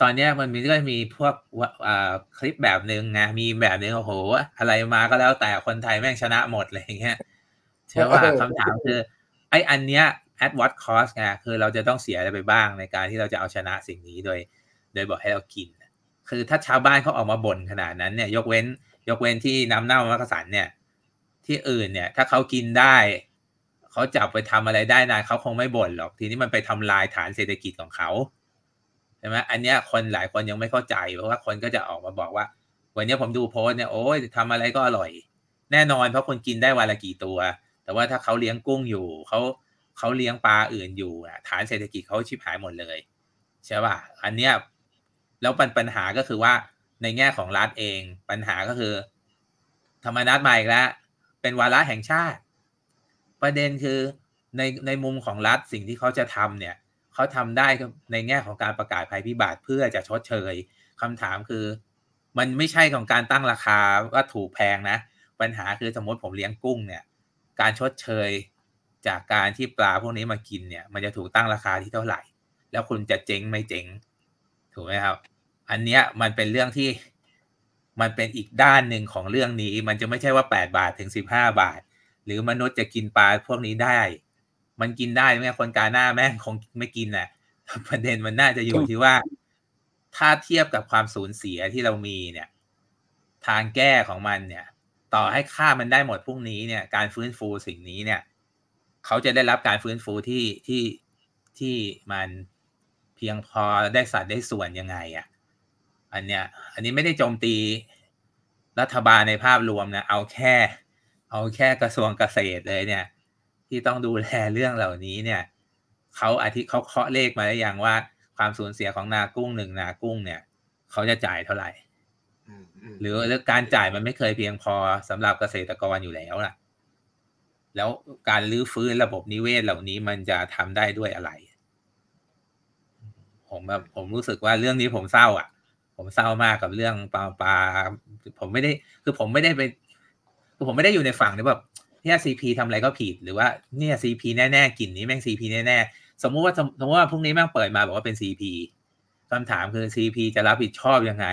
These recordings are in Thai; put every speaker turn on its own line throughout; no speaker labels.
ตอนนี้มันมีก็มีพวก่าคลิปแบบหนึ่งนะมีแบบหนึ่งโอ้โหอะไรมาก็แล้วแต่คนไทยแม่งชนะหมดเลยอย่างเงี้ยเชื่อว่าคำถามคือไออันเนี้ย at what cost ไงคือเราจะต้องเสียอะไรไปบ้างในการที่เราจะเอาชนะสิ่งนี้โดย โดยบอกให้เรากิน คือถ้าชาวบ้านเขาออกมาบ่นขนาดนั้นเนี่ย ยกเว้นยกเว้นที่น้ำเน่ามักสันเนี่ยที่อื่นเนี่ย ถ้าเขากินได้ เขาจับไปทำอะไรได้นานเขาคงไม่บ่นหรอกทีนี้มันไปทำลายฐานเศรษฐกิจของเขาใช่ไหมอันนี้คนหลายคนยังไม่เข้าใจ เพราะว่าคนก็จะออกมาบอกว่าวันนี้ผมดูโพสเนี่ย โอ้ยทำอะไรก็อร่อย แน่นอน เพราะคนกินได้วันละกี่ตัว แต่ว่าถ้าเขาเลี้ยงกุ้งอยู่เขาเขาเลี้ยงปลาอื่นอยู่อ่ะฐานเศรษฐกิจเขาชิบหายหมดเลยใช่ป่ะอันเนี้ยแล้วปัญปัญหาก็คือว่าในแง่ของรัฐเองปัญหาก็คือธรรมนัตมาอีกแล้วเป็นวาระแห่งชาติ ประเด็นคือในในมุมของรัฐสิ่งที่เขาจะทำเนี่ยเขาทำได้ในแง่ของการประกาศภัยพิบัติเพื่อจะชดเชยคำถามคือ มันไม่ใช่ของการตั้งราคาว่าถูกแพงนะ ปัญหาคือสมมติผมเลี้ยงกุ้งเนี่ย การชดเชยจากการที่ปลาพวกนี้มากินเนี่ย มันจะถูกตั้งราคาที่เท่าไหร่ แล้วคุณจะเจ๊งไม่เจ๊งถูกไหมครับ อันเนี้ยมันเป็นเรื่องที่มันเป็นอีกด้านหนึ่งของเรื่องนี้ มันจะไม่ใช่ว่า 8 บาทถึง 15 บาท หรือมนุษย์จะกินปลาพวกนี้ได้มันกินได้ไหมคนกาหน้าแม่งคงไม่กินแหละประเด็นมันน่า จะอยู่ ที่ ว่าถ้าเทียบกับความสูญเสียที่เรามีเนี่ย ทางแก้ของมันเนี่ย ต่อให้ค่ามันได้หมดพรุ่งนี้เนี่ยการฟื้นฟูสิ่งนี้เนี่ยเขาจะได้รับการฟื้นฟูที่ที่ที่มันเพียงพอได้สัดได้ส่วนยังไงอะ่ะอันเนี้ยอันนี้ไม่ได้โจมตีรัฐบาลในภาพรวมนะเอาแค่ เอาแค่กระทรวงเกษตรเลยเนี่ยที่ต้องดูแลเรื่องเหล่านี้เนี่ยเขาอาทิเขาเคาะเลขมาได้ยังว่าความสูญเสียของนากุ้งหนึ่งนากุ้งเนี่ยเขาจะจ่ายเท่าไหร่หรือการจ่ายมันไม่เคยเพียงพอสำหรับเกษตรกรอยู่แล้วล่ะ แล้วการรื้อฟื้นระบบนิเวศเหล่านี้มันจะทำได้ด้วยอะไร ผมแบบผมรู้สึกว่าเรื่องนี้ผมเศร้า อ่ะ ผมเศร้ามากกับเรื่องปลาปลาผมไม่ได้ คือผมไม่ได้ไปคือผมไม่ได้อยู่ในฝั่งที่แบบเนี่ยซีพีทำอะไรก็ผิดหรือว่าเนี่ยซีพีแน่ ๆกลิ่นนี้แม่งซีพีแน่ๆสมมุติว่าสมมติว่าพรุ่งนี้แม่งเปิดมาบอกว่าเป็นซีพีคำถามคือซีพีจะรับผิดชอบยังไง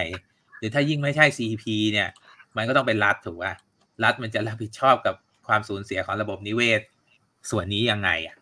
หรือถ้ายิ่งไม่ใช่ซีพีเนี่ยมันก็ต้องเป็นรัฐถูกป่ะรัฐมันจะรับผิดชอบกับความสูญเสียของระบบนิเวศ ส่วนนี้ยังไงอ่ะ